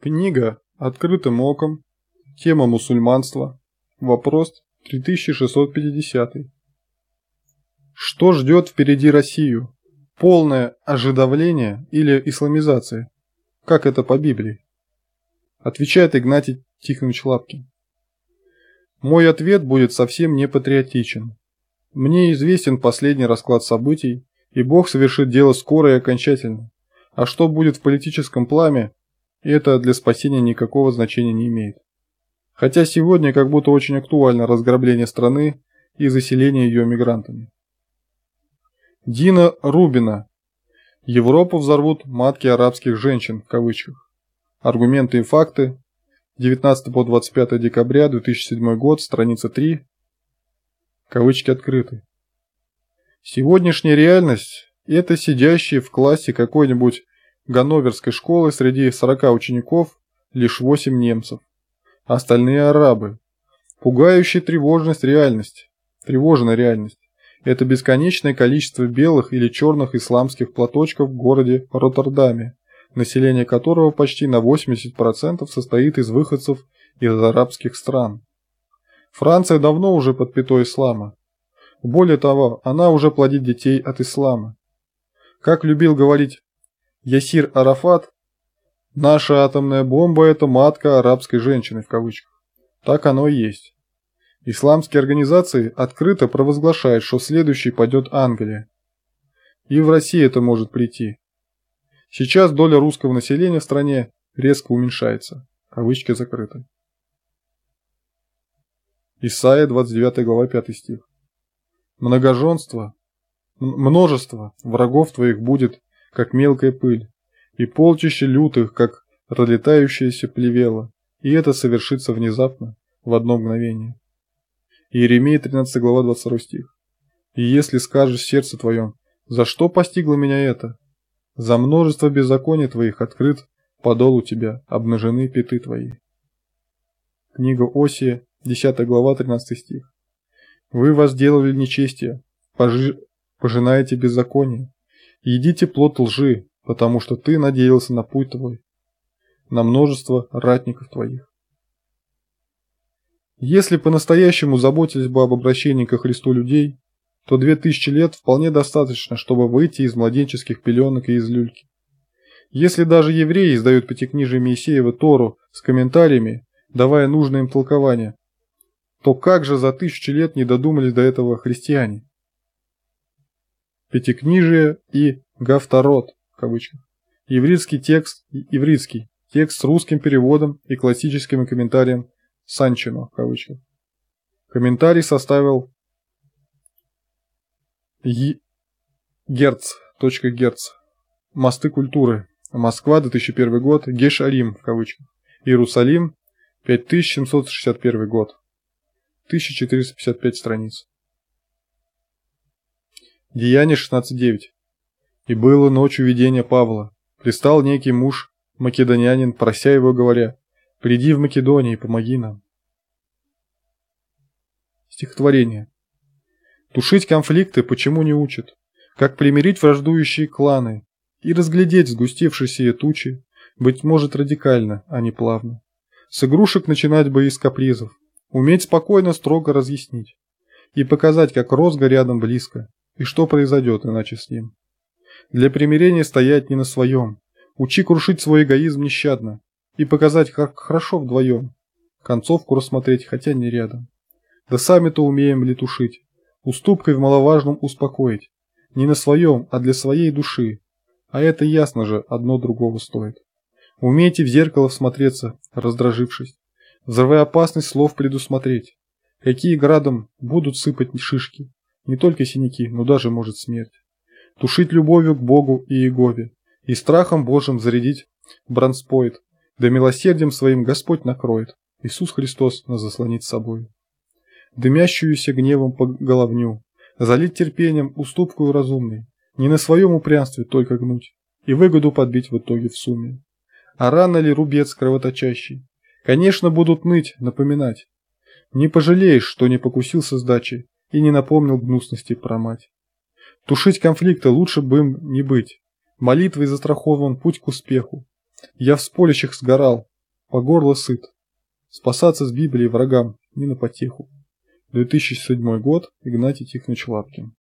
Книга «Открытым оком. Тема мусульманства. Вопрос 3650». Что ждет впереди Россию? Полное ожидавление или исламизация? Как это по Библии? Отвечает Игнатий Тихонович Лапкин. Мой ответ будет совсем не патриотичен. Мне известен последний расклад событий, и Бог совершит дело скоро и окончательно. А что будет в политическом пламе, и это для спасения никакого значения не имеет. Хотя сегодня как будто очень актуально разграбление страны и заселение ее мигрантами. Дина Рубина. Европу взорвут матки арабских женщин в кавычках. Аргументы и факты. 19 по 25 декабря 2007 год, страница 3. Кавычки открыты. Сегодняшняя реальность – это сидящие в классе какой-нибудь Ганноверской школы среди 40 учеников лишь 8 немцев. Остальные арабы. Пугающая тревожность реальность. Тревожная реальность. Это бесконечное количество белых или черных исламских платочков в городе Роттердаме, население которого почти на 80% состоит из выходцев из арабских стран. Франция давно уже под пятой ислама. Более того, она уже плодит детей от ислама. Как любил говорить Ясир Арафат, наша атомная бомба – это матка арабской женщины в кавычках. Так оно и есть. Исламские организации открыто провозглашают, что следующий пойдет Англия. И в России это может прийти. Сейчас доля русского населения в стране резко уменьшается. Кавычки закрыты. Исайя, 29 глава, 5 стих. Многоженство, множество врагов твоих будет как мелкая пыль, и полчища лютых, как разлетающееся плевела, и это совершится внезапно, в одно мгновение. Иеремия 13 глава 22 стих. «И если скажешь сердце твоем, за что постигло меня это? За множество беззаконий твоих открыт подол у тебя, обнажены пяты твои». Книга Осия, 10 глава, 13 стих. «Вы возделали нечестие, пожи... пожинаете беззаконие, Едите плод лжи, потому что ты надеялся на путь твой, на множество ратников твоих. Если по-настоящему заботились бы об обращении ко Христу людей, то две тысячи лет вполне достаточно, чтобы выйти из младенческих пеленок и из люльки. Если даже евреи издают пятикнижие Моисеева Тору с комментариями, давая нужное им толкование, то как же за тысячи лет не додумались до этого христиане? Пятикнижие и Гавторот, в Еврейский текст, еврейский текст с русским переводом и классическим комментарием Санчино, в Комментарий составил Е... Герц. Точка Герц. Мосты культуры. Москва, 2001 год. Гешарим, в кавычках. Иерусалим, 5761 год. 1455 страниц. Деяние 16.9. «И было ночью видение Павла. Пристал некий муж, македонянин, прося его, говоря, «Приди в Македонию и помоги нам». Стихотворение. Тушить конфликты почему не учат? Как примирить враждующие кланы и разглядеть сгустевшиеся тучи, быть может радикально, а не плавно. С игрушек начинать бои с капризов, уметь спокойно строго разъяснить и показать, как розга рядом близко, и что произойдет иначе с ним? Для примирения стоять не на своем. Учи крушить свой эгоизм нещадно. И показать, как хорошо вдвоем. Концовку рассмотреть, хотя не рядом. Да сами-то умеем ли тушить? Уступкой в маловажном успокоить. Не на своем, а для своей души. А это ясно же, одно другого стоит. Умейте в зеркало всмотреться, раздражившись. Взрывая опасность слов предусмотреть. Какие градом будут сыпать шишки. Не только синяки, но даже может смерть. Тушить любовью к Богу и ЕГОВЕ, И страхом Божьим зарядить бронспоид. Да милосердием своим Господь накроет. Иисус Христос нас заслонит собой. Дымящуюся гневом по головню. Залить терпением уступкую разумной. Не на своем упрямстве только гнуть. И выгоду подбить в итоге в сумме. А рано ли рубец кровоточащий? Конечно, будут ныть, напоминать. Не пожалеешь, что не покусился сдачи, и не напомнил гнусности про мать. Тушить конфликты лучше бы им не быть. Молитвой застрахован путь к успеху. Я в сполищах сгорал, по горло сыт. Спасаться с Библией врагам не на потеху. 2007 год, Игнатий Тихонович Лапкин.